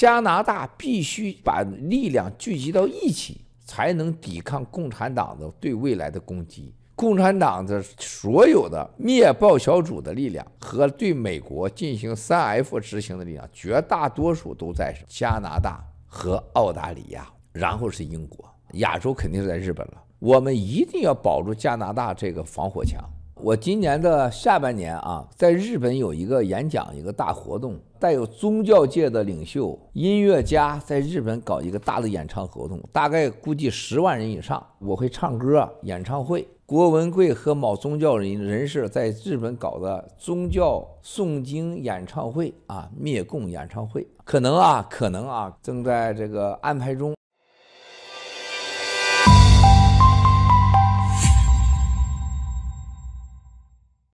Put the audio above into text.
加拿大必须把力量聚集到一起，才能抵抗共产党的对未来的攻击。共产党的所有的灭暴小组的力量和对美国进行三 F 执行的力量，绝大多数都在加拿大和澳大利亚，然后是英国。亚洲肯定是在日本了。我们一定要保住加拿大这个防火墙。我今年的下半年啊，在日本有一个演讲，一个大活动，带有宗教界的领袖、音乐家在日本搞一个大的演唱活动，大概估计十万人以上。我会唱歌，演唱会。郭文贵和某宗教人人士在日本搞的宗教诵经演唱会啊，灭共演唱会，可能啊，可能啊，正在这个安排中。